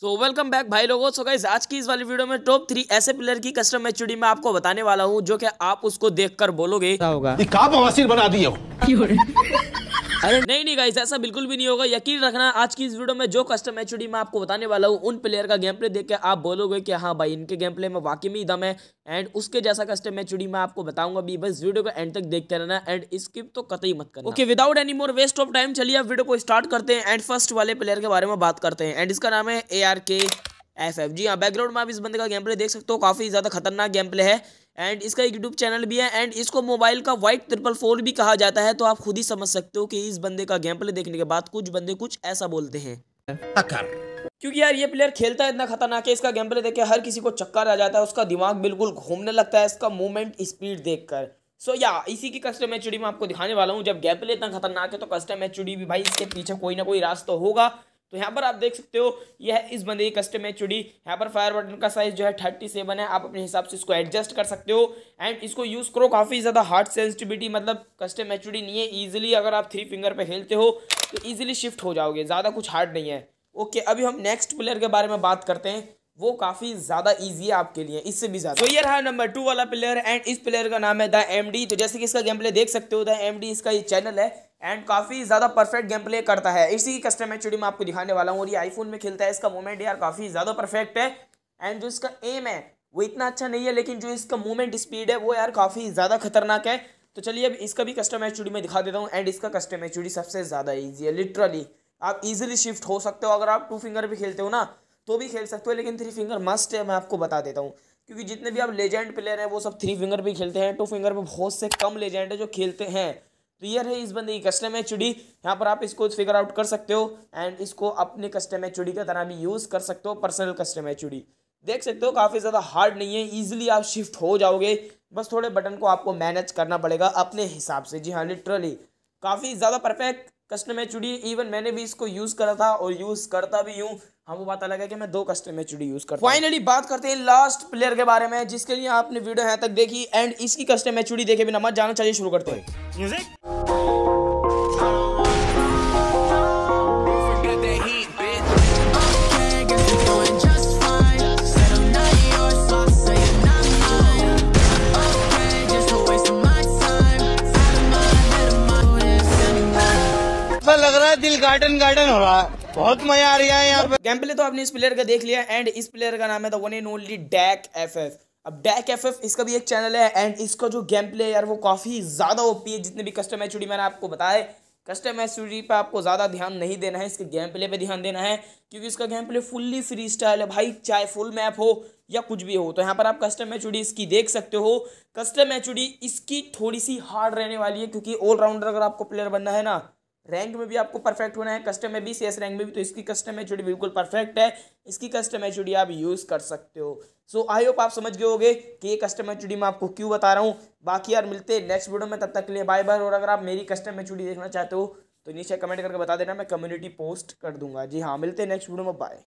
so welcome back भाई लोगों so guys आज की इस वाली वीडियो में टॉप थ्री ऐसे प्लेयर की कस्टम मैच चुड़ी मैं आपको बताने वाला हूँ जो कि आप उसको देखकर बोलोगे होगा बना दिया अरे नहीं नहीं गाइस ऐसा बिल्कुल भी नहीं होगा यकीन रखना आज की इस वीडियो में जो कस्टम एच मैं आपको बताने वाला हूँ उन प्लेयर का गेम प्ले देख के आप बोलोगे कि हाँ भाई इनके गेम प्ले में वाकई में दम है एंड उसके जैसा कस्टम एच मैं आपको बताऊंगा भी बस वीडियो को एंड तक देखते रहना एंड स्किप तो कतई मत करना okay without any more waste of time चलिए आप वीडियो को स्टार्ट करते हैं एंड फर्स्ट वाले प्लेयर के बारे में बात करते हैं एंड इसका नाम है A R K F F G हाँ बैकग्राउंड में आप इस बंदे का गेम प्ले देख सकते हो काफ़ी ज़्यादा खतरनाक गेम प्ले है एंड इसका एक यूट्यूब चैनल भी है एंड इसको मोबाइल का वाइट ट्रिपल फोर भी कहा जाता है तो आप खुद ही समझ सकते हो कि इस बंदे का गेम प्ले देखने के बाद कुछ बंदे कुछ ऐसा बोलते हैं क्योंकि यार ये प्लेयर खेलता है इतना खतरनाक है इसका गेम प्ले देख के हर किसी को चक्कर आ जाता है उसका दिमाग बिल्कुल घूमने लगता है इसका मूवमेंट स्पीड देखकर सो so, या yeah, इसी की कस्टम एचुडी मैं आपको दिखाने वाला हूँ जब गैप इतना खतरनाक है तो कस्टम एचुडी भी भाई इसके पीछे कोई ना कोई रास्ता होगा तो यहाँ पर आप देख सकते हो यह इस बंदे की कस्टम है चुड़ी यहाँ पर फायर बटन का साइज जो है थर्टी सेवन है आप अपने हिसाब से इसको एडजस्ट कर सकते हो एंड इसको यूज़ करो काफ़ी ज़्यादा हार्ड सेंसिटिविटी मतलब कस्टम एचुडी नहीं है ईजिली अगर आप थ्री फिंगर पर खेलते हो तो ईजिली शिफ्ट हो जाओगे ज़्यादा कुछ हार्ड नहीं है ओके अभी हम नेक्स्ट प्लेयर के बारे में बात करते हैं वो काफ़ी ज़्यादा इजी है आपके लिए इससे भी ज़्यादा तो ये रहा नंबर टू वाला प्लेयर एंड इस प्लेयर का नाम है द एम तो जैसे कि इसका गेम प्ले देख सकते हो द एम इसका ये चैनल है एंड काफ़ी ज़्यादा परफेक्ट गेम प्ले करता है इसी की कस्टम एक्चुअली मैं आपको दिखाने वाला हूँ और ये आईफोन में खेलता है इसका मूवमेंट यार काफ़ी ज़्यादा परफेक्ट है एंड जो इसका एम है वो इतना अच्छा नहीं है लेकिन जो इसका मूवमेंट स्पीड है वो यार काफ़ी ज़्यादा खतरनाक है तो चलिए अब इसका भी कस्टम एचडी में दिखा देता हूँ एंड इसका कस्टम एचडी सबसे ज़्यादा ईजी है लिटरली आप ईजिली शिफ्ट हो सकते हो अगर आप टू फिंगर भी खेलते हो ना तो भी खेल सकते हो लेकिन थ्री फिंगर मस्ट है मैं आपको बता देता हूँ क्योंकि जितने भी आप लेजेंड प्लेयर हैं वो सब थ्री फिंगर भी खेलते हैं टू फिंगर में बहुत से कम लेजेंड है जो खेलते हैं क्लियर तो है इस बंदे की कस्टम है चुड़ी यहाँ पर आप इसको फिगर आउट कर सकते हो एंड इसको अपने कस्टम है चुड़ी का तरह भी यूज़ कर सकते हो पर्सनल कस्टम है चुड़ी देख सकते हो काफ़ी ज़्यादा हार्ड नहीं है ईजिली आप शिफ्ट हो जाओगे बस थोड़े बटन को आपको मैनेज करना पड़ेगा अपने हिसाब से जी हाँ लिटरली काफ़ी ज़्यादा परफेक्ट कस्टम एच इवन मैंने भी इसको यूज करा था और यूज करता भी हूँ हमको पता लगा कि मैं दो कस्टम एच यूज करता फाइनली बात करते हैं लास्ट प्लेयर के बारे में जिसके लिए आपने वीडियो यहाँ तक देखी एंड इसकी कस्टम एच देखे बिना मत जाना चाहिए शुरू करते हैं रहा है दिल गार्डन गार्डन हो रहा है बहुत मजा आ रहा है यहाँ पे गेम प्ले तो आपने इस प्लेयर का देख लिया एंड इस प्लेयर का नाम है one and only Dack F F अब डैक एफ एफ इसका भी एक चैनल है एंड इसका जो गेम प्ले यार वो काफ़ी ज़्यादा ओपी है जितने भी कस्टम एच मैंने आपको बताया कस्टम एच पे आपको ज़्यादा ध्यान नहीं देना है इसके गेम प्ले पे ध्यान देना है क्योंकि इसका game play fully free style है भाई चाहे फुल मैप हो या कुछ भी हो तो यहाँ पर आप कस्टम एच इसकी देख सकते हो कस्टम एच इसकी थोड़ी सी हार्ड रहने वाली है क्योंकि ऑलराउंडर अगर आपको प्लेयर बनना है ना रैंक में भी आपको परफेक्ट होना है कस्टम में भी सी रैंक में भी तो इसकी कस्टम एच बिल्कुल परफेक्ट है इसकी कस्टम एच आप यूज़ कर सकते हो सो आई होप आप समझ गए होगे कि ये कस्टम एच मैं आपको क्यों बता रहा हूँ बाकी यार मिलते हैं नेक्स्ट वीडियो में तब तक के लिए बाय बाय और अगर आप मेरी कस्टम एच देखना चाहते हो तो नीचे कमेंट करके बता देना मैं कम्युनिटी पोस्ट कर दूंगा जी हाँ मिलते हैं नेक्स्ट वीडियो में बाय